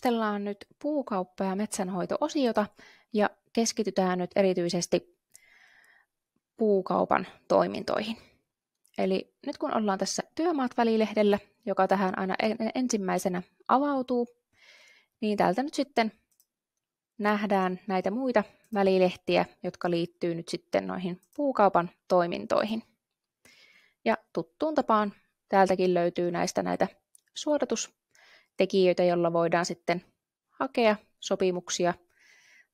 tarkastellaan nyt puukauppa- ja metsänhoito-osiota ja keskitytään nyt erityisesti puukaupan toimintoihin. Eli nyt kun ollaan tässä Työmaat-välilehdellä, joka tähän aina ensimmäisenä avautuu, niin täältä nyt sitten nähdään näitä muita välilehtiä, jotka liittyy nyt sitten noihin puukaupan toimintoihin. Ja tuttuun tapaan täältäkin löytyy näistä näitä suodatus- tekijöitä, joilla voidaan sitten hakea sopimuksia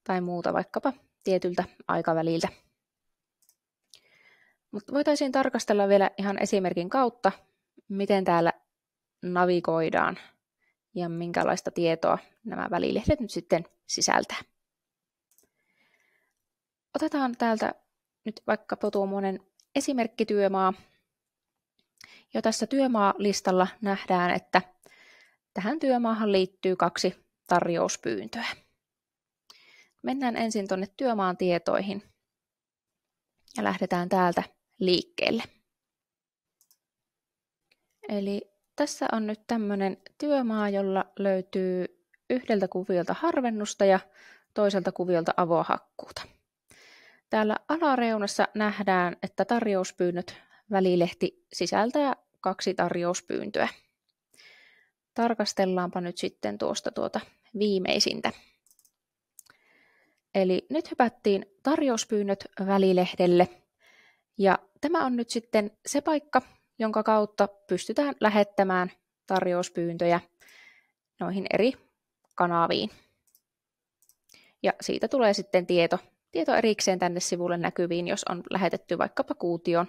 tai muuta vaikkapa tietyltä aikaväliltä. Mutta voitaisiin tarkastella vielä ihan esimerkin kautta, miten täällä navigoidaan ja minkälaista tietoa nämä välilehdet nyt sitten sisältää. Otetaan täältä nyt vaikka tuommoinen esimerkkityömaa. Jo tässä työmaalistalla nähdään, että – Tähän työmaahan liittyy kaksi tarjouspyyntöä. Mennään ensin tuonne työmaan tietoihin ja lähdetään täältä liikkeelle. Eli tässä on nyt tämmöinen työmaa, jolla löytyy yhdeltä kuviolta harvennusta ja toiselta kuviolta avohakkuuta. Täällä alareunassa nähdään, että tarjouspyynnöt välilehti sisältää kaksi tarjouspyyntöä tarkastellaanpa nyt sitten tuosta tuota viimeisintä. Eli nyt hypättiin tarjouspyynnöt välilehdelle. Ja tämä on nyt sitten se paikka, jonka kautta pystytään lähettämään tarjouspyyntöjä noihin eri kanaviin. Ja siitä tulee sitten tieto, tieto erikseen tänne sivulle näkyviin, jos on lähetetty vaikkapa kuution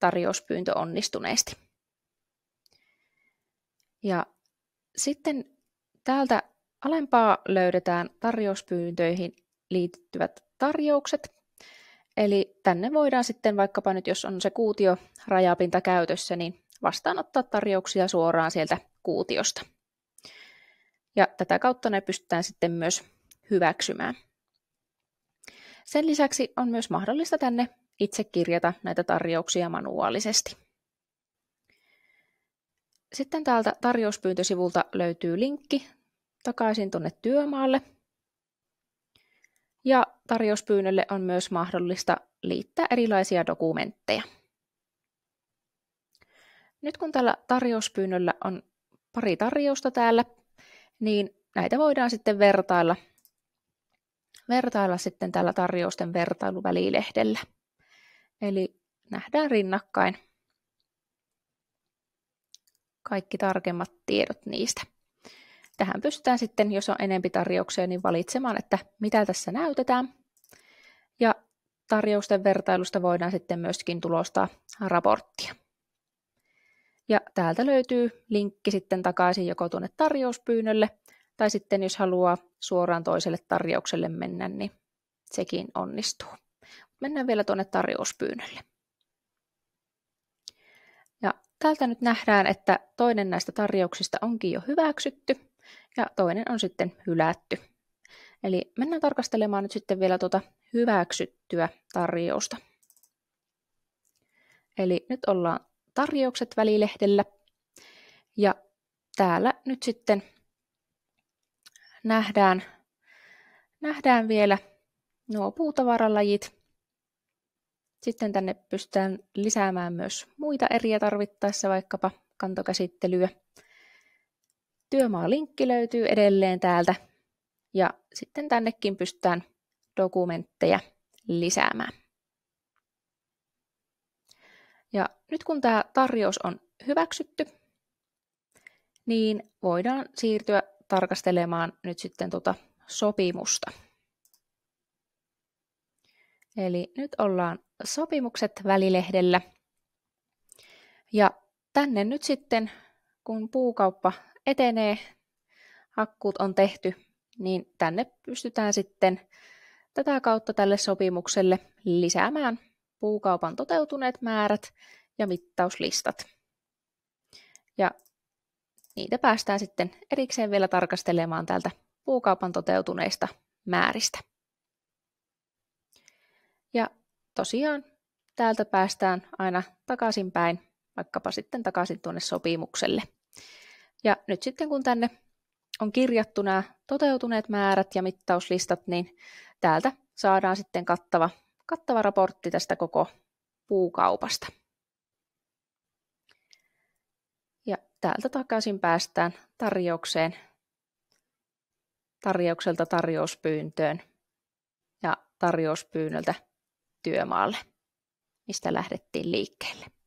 tarjouspyyntö onnistuneesti. Ja sitten täältä alempaa löydetään tarjouspyyntöihin liittyvät tarjoukset. Eli tänne voidaan sitten vaikkapa nyt, jos on se kuutio rajapinta käytössä, niin vastaanottaa tarjouksia suoraan sieltä kuutiosta. Ja tätä kautta ne pystytään sitten myös hyväksymään. Sen lisäksi on myös mahdollista tänne itse kirjata näitä tarjouksia manuaalisesti. Sitten täältä tarjouspyyntösivulta löytyy linkki takaisin tuonne työmaalle. Ja tarjouspyynnölle on myös mahdollista liittää erilaisia dokumentteja. Nyt kun tällä tarjouspyynnöllä on pari tarjousta täällä, niin näitä voidaan sitten vertailla, vertailla sitten tällä tarjousten vertailuvälilehdellä. Eli nähdään rinnakkain kaikki tarkemmat tiedot niistä. Tähän pystytään sitten, jos on enempi tarjouksia, niin valitsemaan, että mitä tässä näytetään. Ja tarjousten vertailusta voidaan sitten myöskin tulostaa raporttia. Ja täältä löytyy linkki sitten takaisin joko tuonne tarjouspyynnölle, tai sitten jos haluaa suoraan toiselle tarjoukselle mennä, niin sekin onnistuu. Mennään vielä tuonne tarjouspyynnölle. Täältä nyt nähdään, että toinen näistä tarjouksista onkin jo hyväksytty ja toinen on sitten hylätty. Eli mennään tarkastelemaan nyt sitten vielä tuota hyväksyttyä tarjousta. Eli nyt ollaan tarjoukset välilehdellä ja täällä nyt sitten nähdään, nähdään vielä nuo puutavaralajit sitten tänne pystytään lisäämään myös muita eriä tarvittaessa, vaikkapa kantokäsittelyä. Työmaalinkki löytyy edelleen täältä ja sitten tännekin pystytään dokumentteja lisäämään. Ja nyt kun tämä tarjous on hyväksytty, niin voidaan siirtyä tarkastelemaan nyt sitten tuota sopimusta. Eli nyt ollaan sopimukset välilehdellä. Ja tänne nyt sitten, kun puukauppa etenee, hakkuut on tehty, niin tänne pystytään sitten tätä kautta tälle sopimukselle lisäämään puukaupan toteutuneet määrät ja mittauslistat. Ja niitä päästään sitten erikseen vielä tarkastelemaan täältä puukaupan toteutuneista määristä. Ja tosiaan täältä päästään aina takaisinpäin, vaikkapa sitten takaisin tuonne sopimukselle. Ja nyt sitten kun tänne on kirjattu nämä toteutuneet määrät ja mittauslistat, niin täältä saadaan sitten kattava, kattava raportti tästä koko puukaupasta. Ja täältä takaisin päästään tarjoukseen, tarjoukselta tarjouspyyntöön ja tarjouspyynnöltä työmaalle, mistä lähdettiin liikkeelle.